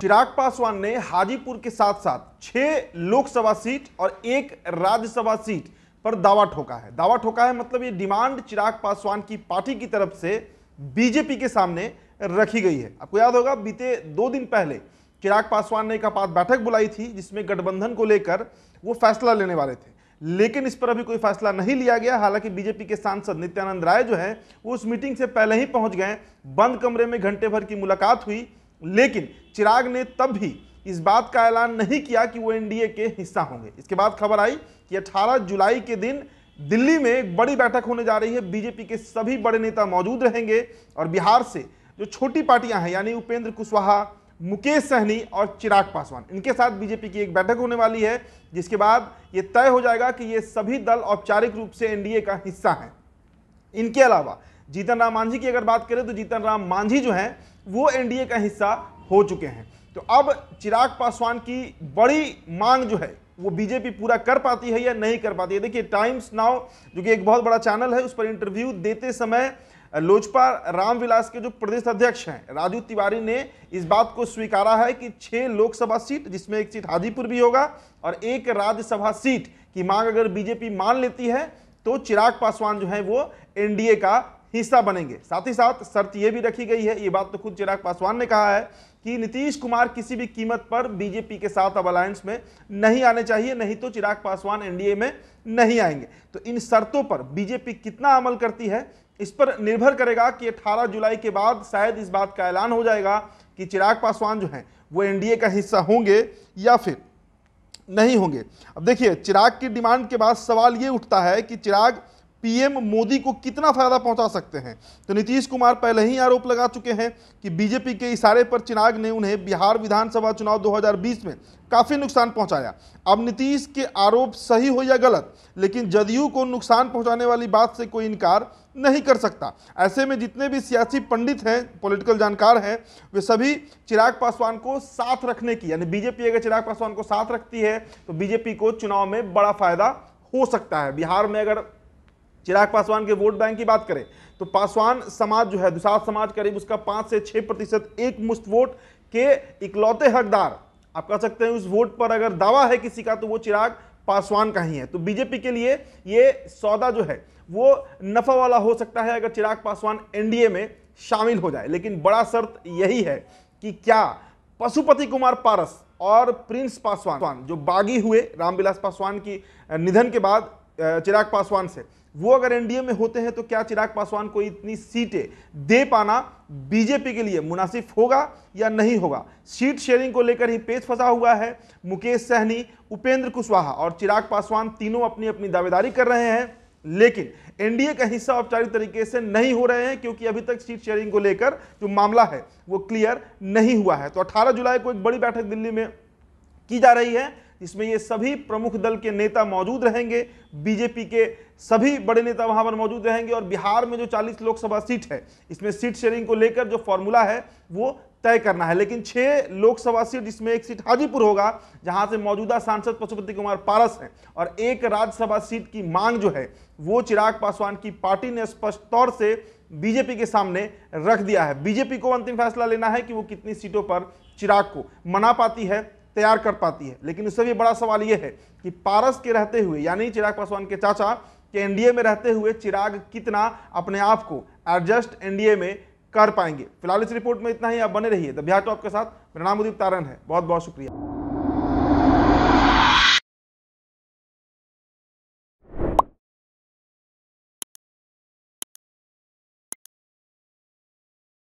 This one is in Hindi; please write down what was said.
चिराग पासवान ने हाजीपुर के साथ साथ छह लोकसभा सीट और एक राज्यसभा सीट पर दावा ठोका है दावा ठोका है मतलब ये डिमांड चिराग पासवान की पार्टी की तरफ से बीजेपी के सामने रखी गई है आपको याद होगा बीते दो दिन पहले चिराग पासवान ने एक आपात बैठक बुलाई थी जिसमें गठबंधन को लेकर वो फैसला लेने वाले थे लेकिन इस पर अभी कोई फैसला नहीं लिया गया हालांकि बीजेपी के सांसद नित्यानंद राय जो है वो उस मीटिंग से पहले ही पहुंच गए बंद कमरे में घंटे भर की मुलाकात हुई लेकिन चिराग ने तब भी इस बात का ऐलान नहीं किया कि वो एनडीए के हिस्सा होंगे इसके बाद खबर आई कि 18 जुलाई के दिन दिल्ली में एक बड़ी बैठक होने जा रही है बीजेपी के सभी बड़े नेता मौजूद रहेंगे और बिहार से जो छोटी पार्टियां हैं यानी उपेंद्र कुशवाहा मुकेश सहनी और चिराग पासवान इनके साथ बीजेपी की एक बैठक होने वाली है जिसके बाद ये तय हो जाएगा कि ये सभी दल औपचारिक रूप से एनडीए का हिस्सा हैं इनके अलावा जीतन राम मांझी की अगर बात करें तो जीतन राम मांझी जो हैं वो एनडीए का हिस्सा हो चुके हैं तो अब चिराग पासवान की बड़ी मांग जो है वो बीजेपी पूरा कर पाती है या नहीं कर पाती है देखिए टाइम्स नाउ जो कि एक बहुत बड़ा चैनल है उस पर इंटरव्यू देते समय लोजपा रामविलास के जो प्रदेश अध्यक्ष हैं राजू तिवारी ने इस बात को स्वीकारा है कि छह लोकसभा सीट जिसमें एक सीट हाजीपुर भी होगा और एक राज्यसभा सीट की मांग अगर बीजेपी मान लेती है तो चिराग पासवान जो है वो एनडीए का हिस्सा बनेंगे साथ ही साथ शर्त यह भी रखी गई है ये बात तो खुद चिराग पासवान ने कहा है कि नीतीश कुमार किसी भी कीमत पर बीजेपी के साथ अब अलायंस में नहीं आने चाहिए नहीं तो चिराग पासवान एनडीए में नहीं आएंगे तो इन शर्तों पर बीजेपी कितना अमल करती है इस पर निर्भर करेगा कि 18 जुलाई के बाद शायद इस बात का ऐलान हो जाएगा कि चिराग पासवान जो हैं वो एनडीए का हिस्सा होंगे या फिर नहीं होंगे अब देखिए चिराग की डिमांड के बाद सवाल ये उठता है कि चिराग पीएम मोदी को कितना फायदा पहुंचा सकते हैं तो नीतीश कुमार पहले ही आरोप लगा चुके हैं कि बीजेपी के इशारे पर चिनाग ने उन्हें बिहार विधानसभा चुनाव 2020 में काफ़ी नुकसान पहुंचाया अब नीतीश के आरोप सही हो या गलत लेकिन जदयू को नुकसान पहुंचाने वाली बात से कोई इनकार नहीं कर सकता ऐसे में जितने भी सियासी पंडित हैं पॉलिटिकल जानकार हैं वे सभी चिराग पासवान को साथ रखने की यानी बीजेपी अगर चिराग पासवान को साथ रखती है तो बीजेपी को चुनाव में बड़ा फायदा हो सकता है बिहार में अगर चिराग पासवान के वोट बैंक की बात करें तो पासवान समाज जो है दुसाध समाज करीब उसका पांच से छह प्रतिशत एक मुश्त वोट के इकलौते हकदार आप कह सकते हैं उस वोट पर अगर दावा है किसी का तो वो चिराग पासवान का ही है तो बीजेपी के लिए ये सौदा जो है वो नफा वाला हो सकता है अगर चिराग पासवान एनडीए में शामिल हो जाए लेकिन बड़ा शर्त यही है कि क्या पशुपति कुमार पारस और प्रिंस पासवान जो बागी हुए रामविलास पासवान की निधन के बाद चिराग पासवान से वो अगर एनडीए में होते हैं तो क्या चिराग पासवान को इतनी सीटें दे पाना बीजेपी के लिए मुनासिब होगा या नहीं होगा सीट शेयरिंग को लेकर ही पेच फंसा हुआ है मुकेश सहनी उपेंद्र कुशवाहा और चिराग पासवान तीनों अपनी अपनी दावेदारी कर रहे हैं लेकिन एनडीए का हिस्सा औपचारिक तरीके से नहीं हो रहे हैं क्योंकि अभी तक सीट शेयरिंग को लेकर जो मामला है वो क्लियर नहीं हुआ है तो अठारह जुलाई को एक बड़ी बैठक दिल्ली में की जा रही है इसमें ये सभी प्रमुख दल के नेता मौजूद रहेंगे बीजेपी के सभी बड़े नेता वहां पर मौजूद रहेंगे और बिहार में जो 40 लोकसभा सीट है इसमें सीट शेयरिंग को लेकर जो फॉर्मूला है वो तय करना है लेकिन छः लोकसभा सीट जिसमें एक सीट हाजीपुर होगा जहां से मौजूदा सांसद पशुपति कुमार पारस हैं और एक राज्यसभा सीट की मांग जो है वो चिराग पासवान की पार्टी ने स्पष्ट तौर से बीजेपी के सामने रख दिया है बीजेपी को अंतिम फैसला लेना है कि वो कितनी सीटों पर चिराग को मना पाती है तैयार कर पाती है लेकिन उससे भी बड़ा सवाल ये है कि पारस के रहते हुए यानी चिराग पासवान के चाचा के एनडीए में रहते हुए चिराग कितना अपने आप को एडजस्ट एनडीए में कर पाएंगे फिलहाल इस रिपोर्ट में इतना ही आप बने रहिए द बिहार टॉप के साथ मेरा नाम उदीप तारण है बहुत बहुत शुक्रिया